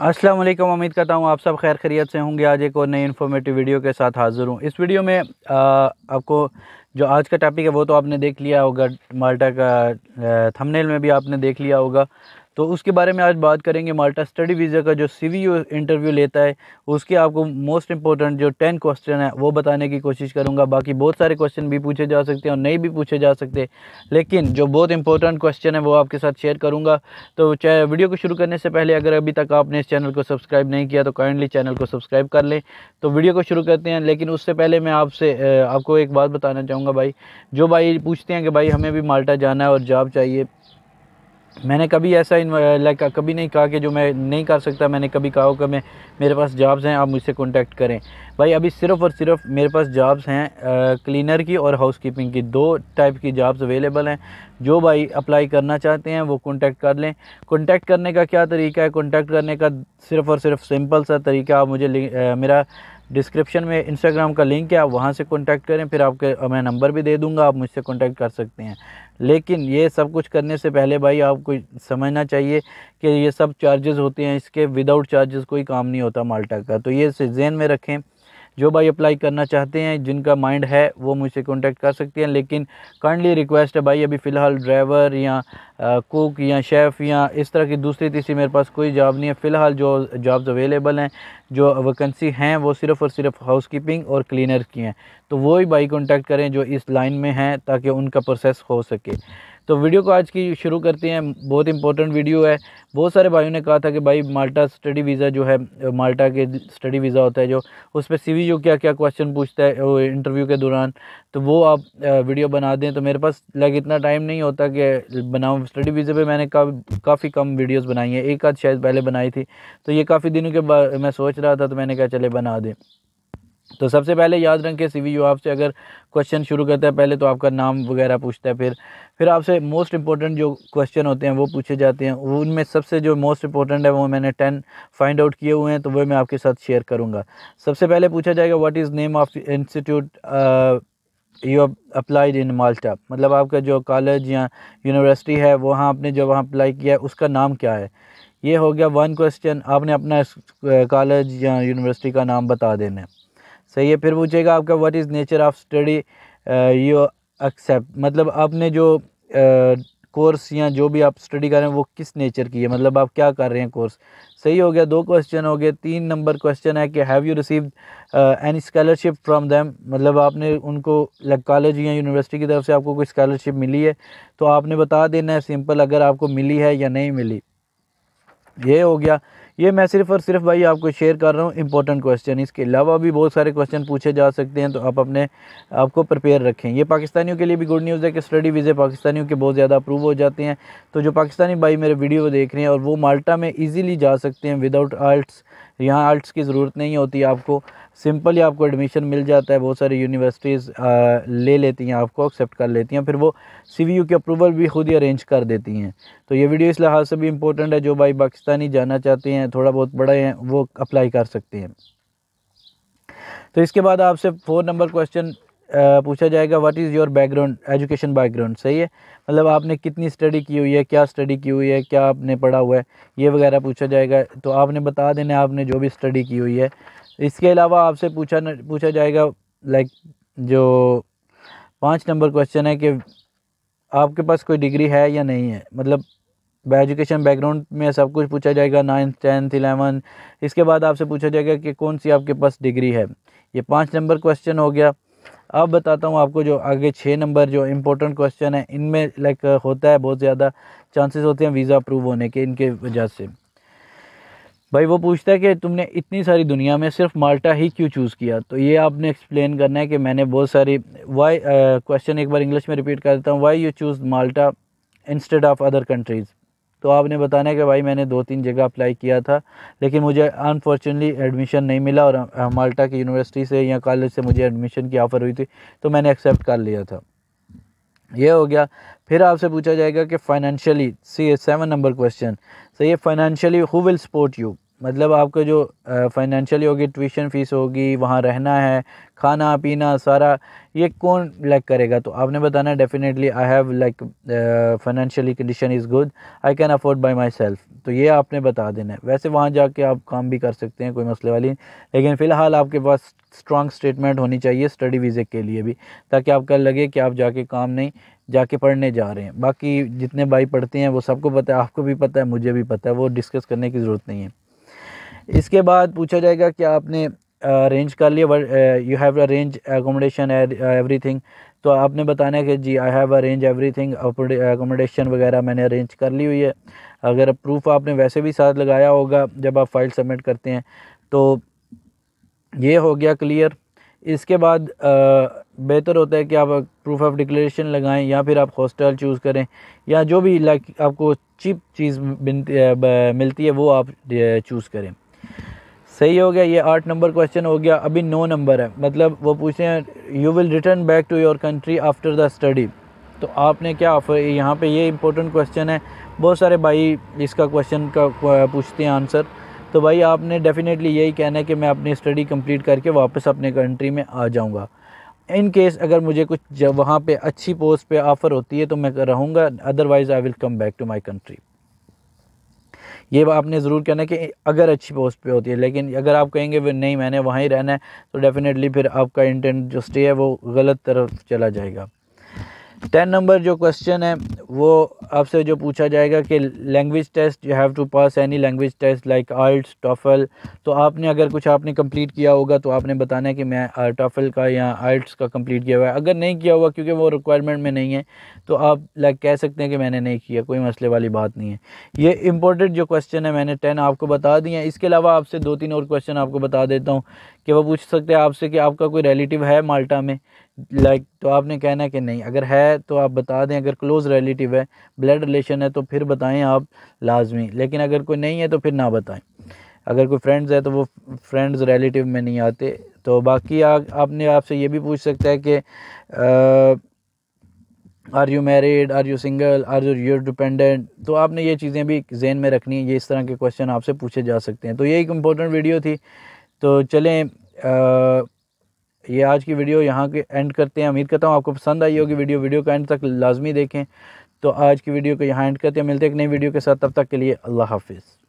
अस्सलाम वालेकुम उम्मीद करता हूँ आप सब खैर खैरियत से होंगे आज एक और नई इन्फॉर्मेटिव वीडियो के साथ हाज़िर हूँ इस वीडियो में आ, आपको जो आज का टॉपिक है वो तो आपने देख लिया होगा माल्टा का थंबनेल में भी आपने देख लिया होगा तो उसके बारे में आज बात करेंगे माल्टा स्टडी वीज़ा का जो सी इंटरव्यू लेता है उसके आपको मोस्ट इंपॉर्टेंट जो टेन क्वेश्चन है वो बताने की कोशिश करूँगा बाकी बहुत सारे क्वेश्चन भी पूछे जा सकते हैं और नहीं भी पूछे जा सकते लेकिन जो बहुत इंपॉर्टेंट क्वेश्चन है वो आपके साथ शेयर करूँगा तो चाहे वीडियो को शुरू करने से पहले अगर अभी तक आपने इस चैनल को सब्सक्राइब नहीं किया तो काइंडली चैनल को सब्सक्राइब कर लें तो वीडियो को शुरू करते हैं लेकिन उससे पहले मैं आपसे आपको एक बात बताना चाहूँगा भाई जो भाई पूछते हैं कि भाई हमें भी माल्टा जाना है और जॉब चाहिए मैंने कभी ऐसा लाइक कभी नहीं कहा कि जो मैं नहीं कर सकता मैंने कभी कहा कि मैं मेरे पास जॉब्स हैं आप मुझसे कांटेक्ट करें भाई अभी सिर्फ़ और सिर्फ मेरे पास जॉब्स हैं क्लीनर की और हाउस कीपिंग की दो टाइप की जॉब्स अवेलेबल हैं जो भाई अप्लाई करना चाहते हैं वो कांटेक्ट कर लें कांटेक्ट करने का क्या तरीका है कॉन्टैक्ट करने का सिर्फ़ और सिर्फ सिंपल सा तरीका आप मुझे आ, मेरा डिस्क्रिप्शन में इंस्टाग्राम का लिंक है आप वहाँ से कॉन्टैक्ट करें फिर आपके मैं नंबर भी दे दूँगा आप मुझसे कॉन्टैक्ट कर सकते हैं लेकिन ये सब कुछ करने से पहले भाई आपको समझना चाहिए कि ये सब चार्जेस होते हैं इसके विदाउट चार्जेस कोई काम नहीं होता माल्टा का तो ये जेन में रखें जो भाई अप्लाई करना चाहते हैं जिनका माइंड है वो मुझसे कॉन्टैक्ट कर सकते हैं लेकिन काइंडली रिक्वेस्ट है भाई अभी फ़िलहाल ड्राइवर या कुक या शेफ़ या इस तरह की दूसरी तीसरी मेरे पास कोई जॉब नहीं है फ़िलहाल जो जॉब्स अवेलेबल हैं जो वैकेंसी हैं वो सिर्फ़ और सिर्फ हाउस कीपिंग और क्लीनर की हैं तो वो ही भाई कॉन्टैक्ट करें जो इस लाइन में हैं ताकि उनका प्रोसेस हो सके तो वीडियो को आज की शुरू करते हैं बहुत इंपॉर्टेंट वीडियो है बहुत सारे भाइयों ने कहा था कि भाई माल्टा स्टडी वीज़ा जो है माल्टा के स्टडी वीज़ा होता है जो उस पर सी जो क्या क्या क्वेश्चन पूछता है इंटरव्यू के दौरान तो वो आप वीडियो बना दें तो मेरे पास लाइक इतना टाइम नहीं होता कि बनाऊँ स्टडी वीज़े पर मैंने काफ़ी कम वीडियोज़ बनाई हैं एक आध शायद पहले बनाई थी तो ये काफ़ी दिनों के बाद मैं सोच रहा था तो मैंने कहा चले बना दें तो सबसे पहले याद रखें सी वी आपसे अगर क्वेश्चन शुरू करता है पहले तो आपका नाम वगैरह पूछता है फिर फिर आपसे मोस्ट इंपॉर्टेंट जो क्वेश्चन होते हैं वो पूछे जाते हैं उनमें सबसे जो मोस्ट इंपॉर्टेंट है वो मैंने टेन फाइंड आउट किए हुए हैं तो वह मैं आपके साथ शेयर करूँगा सबसे पहले पूछा जाएगा what is name of institute you applied in Malta मतलब आपका जो कॉलेज या यूनिवर्सिटी है वहाँ आपने जो वहाँ अप्लाई किया है उसका नाम क्या है ये हो गया वन क्वेश्चन आपने अपना कॉलेज uh, या यूनिवर्सिटी का नाम बता देना है सही है फिर पूछेगा आपका what is nature of study you accept मतलब आपने जो कोर्स uh, या जो भी आप स्टडी कर रहे हैं वो किस नेचर की है मतलब आप क्या कर रहे हैं कोर्स सही हो गया दो क्वेश्चन हो गए तीन नंबर क्वेश्चन है कि have you receive any scholarship from them मतलब आपने उनको कॉलेज या यूनिवर्सिटी की तरफ से आपको कोई स्कॉलरशिप मिली है तो आपने बता देना है सिंपल अगर आपको मिली है या नहीं मिली ये हो गया ये मैं सिर्फ और सिर्फ भाई आपको शेयर कर रहा हूँ इंपॉर्टेंट क्वेश्चन इसके अलावा भी बहुत सारे क्वेश्चन पूछे जा सकते हैं तो आप अपने आपको प्रिपेयर रखें ये पाकिस्तानियों के लिए भी गुड न्यूज़ है कि स्टडी वीज़े पाकिस्तानियों के बहुत ज़्यादा अप्रूव हो जाते हैं तो जो पाकिस्तानी भाई मेरे वीडियो देख रहे हैं और वो माल्टा में ईजिली जा सकते हैं विदाउट आर्ट्स तो यहाँ आर्ट्स की ज़रूरत नहीं होती आपको सिंपली आपको एडमिशन मिल जाता है बहुत सारी यूनिवर्सिटीज़ ले लेती हैं आपको एक्सेप्ट कर लेती हैं फिर वो यू के अप्रूवल भी खुद ही अरेंज कर देती हैं तो ये वीडियो इस लिहाज से भी इम्पोर्टेंट है जो भाई पाकिस्तानी जाना चाहते हैं थोड़ा बहुत बड़े हैं वो अप्लाई कर सकते हैं तो इसके बाद आपसे फ़ोर नंबर क्वेश्चन पूछा जाएगा what is your background education background सही है मतलब आपने कितनी स्टडी की हुई है क्या स्टडी की हुई है क्या आपने पढ़ा हुआ है ये वगैरह पूछा जाएगा तो आपने बता देना आपने जो भी स्टडी की हुई है इसके अलावा आपसे पूछा पूछा जाएगा लाइक जो पाँच नंबर क्वेश्चन है कि आपके पास कोई डिग्री है या नहीं है मतलब एजुकेशन बैकग्राउंड में सब कुछ पूछा जाएगा नाइन्थ टेंथ इलेवन इसके बाद आपसे पूछा जाएगा कि कौन सी आपके पास डिग्री है ये पाँच नंबर क्वेश्चन हो गया अब बताता हूँ आपको जो आगे छः नंबर जो इम्पोर्टेंट क्वेश्चन है इनमें लाइक होता है बहुत ज़्यादा चांसेस होते हैं वीज़ा अप्रूव होने के इनके वजह से भाई वो पूछता है कि तुमने इतनी सारी दुनिया में सिर्फ माल्टा ही क्यों चूज़ किया तो ये आपने एक्सप्लेन करना है कि मैंने बहुत सारी वाई क्वेश्चन uh, एक बार इंग्लिश में रिपीट कर देता हूँ why you choose Malta instead of other countries तो आपने बताना कि भाई मैंने दो तीन जगह अप्लाई किया था लेकिन मुझे अनफॉर्चुनेटली एडमिशन नहीं मिला और माल्टा की यूनिवर्सिटी से या कॉलेज से मुझे एडमिशन की ऑफ़र हुई थी तो मैंने एक्सेप्ट कर लिया था ये हो गया फिर आपसे पूछा जाएगा कि financially C seven number question सही है financially who will support you मतलब आपका जो फाइनेंशियली होगी ट्यूशन फ़ीस होगी वहाँ रहना है खाना पीना सारा ये कौन लाइक करेगा तो आपने बताना definitely I have like financially condition is good I can afford by myself तो ये आपने बता देना है वैसे वहाँ जाके आप काम भी कर सकते हैं कोई मसले वाली लेकिन फ़िलहाल आपके पास स्ट्रांग स्टेटमेंट होनी चाहिए स्टडी वीज़े के लिए भी ताकि आपका लगे कि आप जाके काम नहीं जाके पढ़ने जा रहे हैं बाकी जितने भाई पढ़ते हैं वो सबको पता है आपको भी पता है मुझे भी पता है वो डिस्कस करने की ज़रूरत नहीं है इसके बाद पूछा जाएगा कि आपने अरेंज कर लिया you have arrange accommodation everything तो आपने बताना है कि जी I have arrange everything accommodation वगैरह मैंने अरेंज कर ली हुई है अगर प्रूफ आपने वैसे भी साथ लगाया होगा जब आप फाइल सबमिट करते हैं तो ये हो गया क्लियर इसके बाद बेहतर होता है कि आप प्रूफ ऑफ डिक्लेरेशन लगाएं या फिर आप हॉस्टल चूज़ करें या जो भी लाइक आपको चिप चीज़ मिलती है वो आप चूज़ करें सही हो गया ये आठ नंबर क्वेश्चन हो गया अभी नौ नंबर है मतलब वो पूछते हैं you will return back to your country after the study तो आपने क्या ऑफर यहाँ पे ये इंपॉर्टेंट क्वेश्चन है बहुत सारे भाई इसका क्वेश्चन का पूछते हैं आंसर तो भाई आपने डेफ़िनेटली यही कहना है कि मैं अपनी स्टडी कंप्लीट करके वापस अपने कंट्री में आ जाऊँगा इन केस अगर मुझे कुछ वहाँ पे अच्छी पोस्ट पे ऑफ़र होती है तो मैं रहूँगा otherwise I will come back to my country ये आपने ज़रूर कहना कि अगर अच्छी पोस्ट पे होती है लेकिन अगर आप कहेंगे वे नहीं मैंने वहीं रहना है तो डेफ़िनेटली फिर आपका इंटेंट जो स्टे है वो गलत तरफ चला जाएगा टेन नंबर जो क्वेश्चन है वो आपसे जो पूछा जाएगा कि language test you have to pass any language test like arts TOEFL तो आपने अगर कुछ आपने कंप्लीट किया होगा तो आपने बताना है कि मैं टॉफल का या आर्ट्स का कंप्लीट किया हुआ है अगर नहीं किया हुआ क्योंकि वो रिक्वायरमेंट में नहीं है तो आप लाइक कह सकते हैं कि मैंने नहीं किया कोई मसले वाली बात नहीं है ये इंपॉर्टेंट जो क्वेश्चन है मैंने टेन आपको बता दिए हैं इसके अलावा आपसे दो तीन और क्वेश्चन आपको बता देता हूँ कि वो पूछ सकते हैं आपसे कि आपका कोई रिलेटिव है माल्टा में लाइक तो आपने कहना है कि नहीं अगर है तो आप बता दें अगर क्लोज़ रिलेटिव है ब्लड रिलेशन है तो फिर बताएं आप लाजमी लेकिन अगर कोई नहीं है तो फिर ना बताएं अगर कोई फ्रेंड्स है तो वो फ्रेंड्स रिलेटिव में नहीं आते तो बाकी आ, आपने आपसे ये भी पूछ सकता है कि are you married are you single are you your dependent तो आपने ये चीज़ें भी जेन में रखनी है ये इस तरह के क्वेश्चन आपसे पूछे जा सकते हैं तो ये एक इंपॉर्टेंट वीडियो थी तो चलें ये आज की वीडियो यहाँ के एंड करते हैं उम्मीद करता हूँ आपको पसंद आई होगी वीडियो वीडियो का एंड तक लाजमी देखें तो आज की वीडियो को यहाँ एंड करते हैं मिलते हैं एक नई वीडियो के साथ तब तक के लिए अल्लाह हाफिज़